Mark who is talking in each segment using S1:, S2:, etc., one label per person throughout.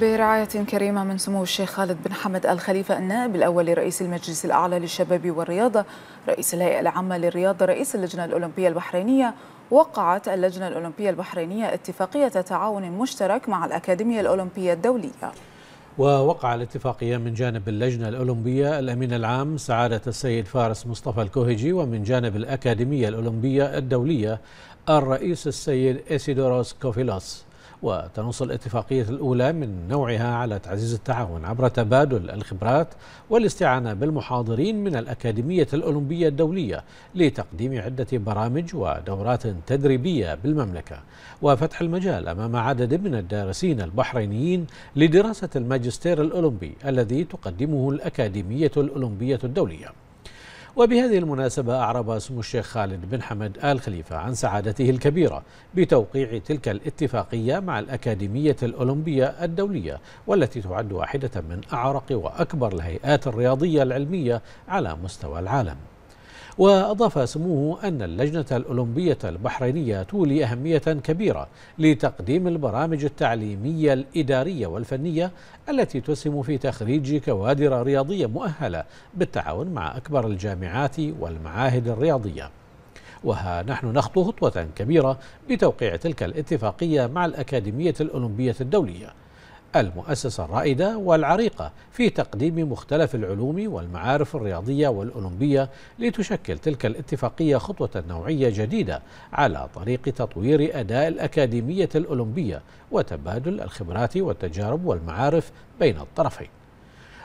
S1: برعاية كريمة من سمو الشيخ خالد بن حمد الخليفة النائب الأول لرئيس المجلس الأعلى للشباب والرياضة رئيس الهيئة العامة للرياضة رئيس اللجنة الأولمبية البحرينية وقعت اللجنة الأولمبية البحرينية اتفاقية تعاون مشترك مع الأكاديمية الأولمبية الدولية
S2: ووقع الاتفاقية من جانب اللجنة الأولمبية الأمين العام سعادة السيد فارس مصطفى الكوهجي ومن جانب الأكاديمية الأولمبية الدولية الرئيس السيد إسيدوروس كوفيلوس وتنص الاتفاقية الأولى من نوعها على تعزيز التعاون عبر تبادل الخبرات والاستعانة بالمحاضرين من الأكاديمية الأولمبية الدولية لتقديم عدة برامج ودورات تدريبية بالمملكة وفتح المجال أمام عدد من الدارسين البحرينيين لدراسة الماجستير الأولمبي الذي تقدمه الأكاديمية الأولمبية الدولية وبهذه المناسبة أعرب سمو الشيخ خالد بن حمد آل خليفة عن سعادته الكبيرة بتوقيع تلك الاتفاقية مع الأكاديمية الأولمبية الدولية والتي تعد واحدة من أعرق وأكبر الهيئات الرياضية العلمية على مستوى العالم وأضاف سموه أن اللجنة الأولمبية البحرينية تولي أهمية كبيرة لتقديم البرامج التعليمية الإدارية والفنية التي تسهم في تخريج كوادر رياضية مؤهلة بالتعاون مع أكبر الجامعات والمعاهد الرياضية وها نحن نخطو خطوة كبيرة بتوقيع تلك الاتفاقية مع الأكاديمية الأولمبية الدولية المؤسسة الرائدة والعريقة في تقديم مختلف العلوم والمعارف الرياضية والأولمبية لتشكل تلك الاتفاقية خطوة نوعية جديدة على طريق تطوير أداء الأكاديمية الأولمبية وتبادل الخبرات والتجارب والمعارف بين الطرفين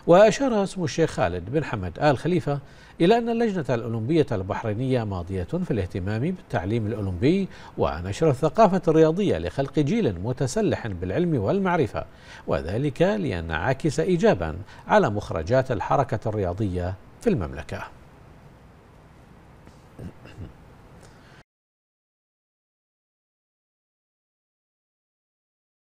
S2: وأشار اسم الشيخ خالد بن حمد آل خليفة إلى أن اللجنة الأولمبية البحرينية ماضية في الاهتمام بالتعليم الأولمبي ونشر الثقافة الرياضية لخلق جيل متسلح بالعلم والمعرفة وذلك لأن عاكس إيجابا على مخرجات الحركة الرياضية في المملكة